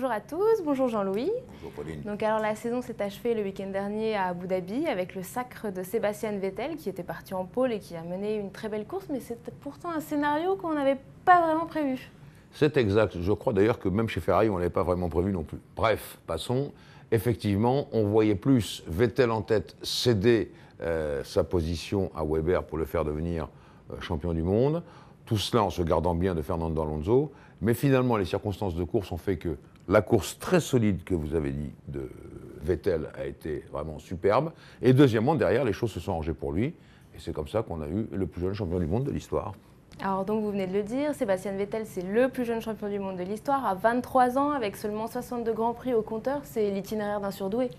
Bonjour à tous, bonjour Jean-Louis. Bonjour Pauline. Donc alors la saison s'est achevée le week-end dernier à Abu Dhabi avec le sacre de Sébastien Vettel qui était parti en pôle et qui a mené une très belle course, mais c'est pourtant un scénario qu'on n'avait pas vraiment prévu. C'est exact. Je crois d'ailleurs que même chez Ferrari, on n'avait pas vraiment prévu non plus. Bref, passons. Effectivement, on voyait plus Vettel en tête céder euh, sa position à Weber pour le faire devenir euh, champion du monde. Tout cela en se gardant bien de Fernando Alonso. Mais finalement, les circonstances de course ont fait que la course très solide que vous avez dit de Vettel a été vraiment superbe. Et deuxièmement, derrière, les choses se sont rangées pour lui. Et c'est comme ça qu'on a eu le plus jeune champion du monde de l'histoire. Alors donc vous venez de le dire, Sébastien Vettel c'est le plus jeune champion du monde de l'histoire à 23 ans avec seulement 62 grands prix au compteur, c'est l'itinéraire d'un surdoué.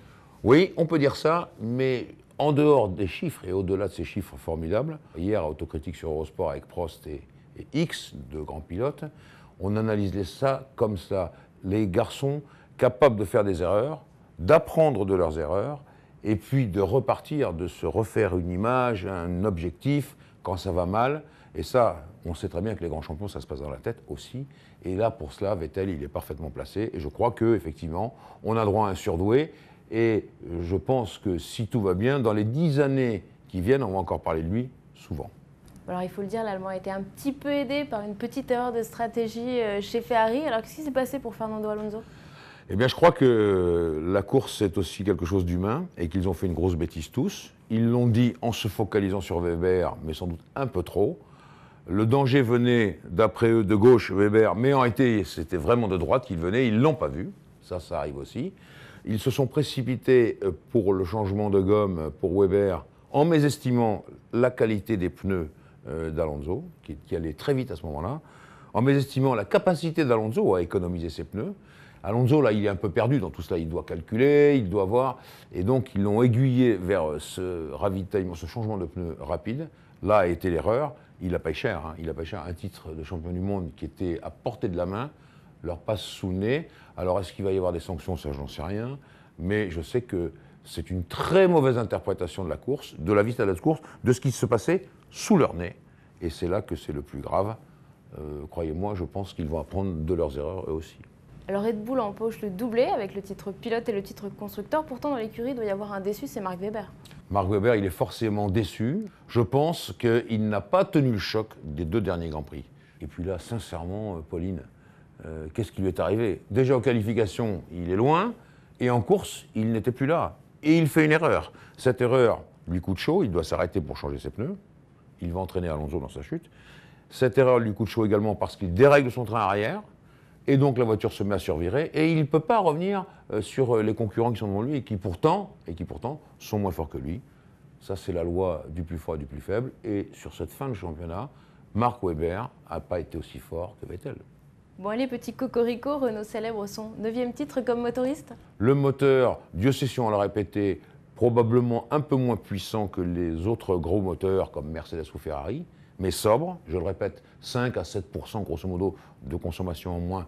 Oui, on peut dire ça, mais en dehors des chiffres et au-delà de ces chiffres formidables, hier à Autocritique sur Eurosport avec Prost et, X, deux grands pilotes, on analyse les ça comme ça les garçons capables de faire des erreurs, d'apprendre de leurs erreurs, et puis de repartir, de se refaire une image, un objectif, quand ça va mal. Et ça, on sait très bien que les grands champions, ça se passe dans la tête aussi. Et là, pour cela, Vettel, il est parfaitement placé. Et je crois que on a droit à un surdoué. Et je pense que si tout va bien, dans les dix années qui viennent, on va encore parler de lui souvent alors il faut le dire, l'Allemand a été un petit peu aidé par une petite erreur de stratégie euh, chez Ferrari. Alors qu'est-ce qui s'est passé pour Fernando Alonso eh bien, je crois que euh, la course, c'est aussi quelque chose d'humain et qu'ils ont fait une grosse bêtise tous. Ils l'ont dit en se focalisant sur Weber, mais sans doute un peu trop. Le danger venait, d'après eux, de gauche, Weber, mais en été, c'était vraiment de droite qu'il venait. Ils ne l'ont pas vu. Ça, ça arrive aussi. Ils se sont précipités euh, pour le changement de gomme pour Weber en mésestimant la qualité des pneus euh, d'Alonso, qui, allait très vite à ce moment-là, en mésestimant la capacité d'Alonso à économiser ses pneus. Alonso, là, il est un peu perdu dans tout cela, il doit calculer, il doit voir, et donc ils l'ont aiguillé vers euh, ce ravitaillement, ce changement de pneus rapide. Là a été l'erreur, il a payé cher, hein. il a payé cher un titre de champion du monde qui était à portée de la main, leur passe sous le nez. Alors est-ce qu'il va y avoir des sanctions Ça, j'en sais rien, mais je sais que c'est une très mauvaise interprétation de la course, de la vista de la course, de ce qui se passait sous leur nez. Et c'est là que c'est le plus grave. Euh, croyez-moi, je pense qu'ils vont apprendre de leurs erreurs eux aussi. Alors Red Bull empoche le doublé avec le titre pilote et le titre constructeur. Pourtant, dans l'écurie, il doit y avoir un déçu, c'est Marc Weber. Marc Weber, il est forcément déçu. Je pense qu'il n'a pas tenu le choc des deux derniers Grands Prix. Et puis là, sincèrement, euh, Pauline, euh, qu'est-ce qui lui est arrivé Déjà aux qualifications, il est loin, et en course, il n'était plus là et il fait une erreur. Cette erreur lui coûte chaud, il doit s'arrêter pour changer ses pneus, il va entraîner Alonso dans sa chute. Cette erreur lui coûte chaud également parce qu'il dérègle son train arrière, et donc la voiture se met à survirer, et il ne peut pas revenir euh, sur euh, les concurrents qui sont devant lui et qui pourtant, et qui pourtant sont moins forts que lui. Ça, c'est la loi du plus fort et du plus faible. Et sur cette fin de championnat, Marc Weber n'a pas été aussi fort que Vettel. Bon allez, petit cocorico, Renault célèbre son neuvième titre comme motoriste Le moteur, Dieu sait si on l'a répété, probablement un peu moins puissant que les autres gros moteurs comme Mercedes ou Ferrari, mais sobre, je le répète, 5 à 7 grosso modo de consommation en moins.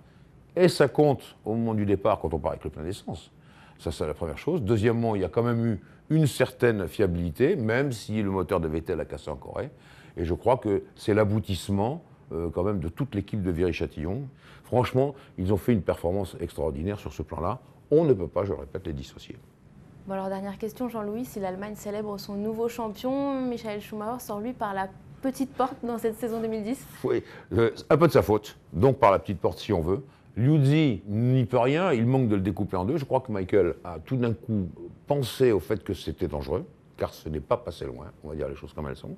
Et ça compte au moment du départ quand on part avec le plein d'essence. Ça, c'est la première chose. Deuxièmement, il y a quand même eu une certaine fiabilité, même si le moteur de Vettel a cassé en Corée. Et je crois que c'est l'aboutissement euh, quand même de toute l'équipe de Viry-Châtillon. Franchement, ils ont fait une performance extraordinaire sur ce plan-là. On ne peut pas, je le répète, les dissocier. Bon alors dernière question, Jean-Louis, si l'Allemagne célèbre son nouveau champion, Michael Schumacher sort lui par la petite porte dans cette saison 2010 Oui, euh, un peu de sa faute, donc par la petite porte si on veut. Liuzzi n'y peut rien, il manque de le découper en deux. Je crois que Michael a tout d'un coup pensé au fait que c'était dangereux, car ce n'est pas passé loin, on va dire les choses comme elles sont.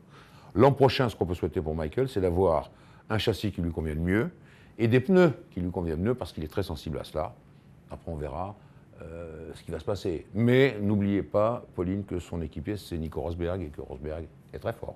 L'an prochain, ce qu'on peut souhaiter pour Michael, c'est d'avoir un châssis qui lui convienne mieux et des pneus qui lui conviennent mieux parce qu'il est très sensible à cela. Après, on verra euh, ce qui va se passer. Mais n'oubliez pas, Pauline, que son équipier, c'est Nico Rosberg et que Rosberg est très fort.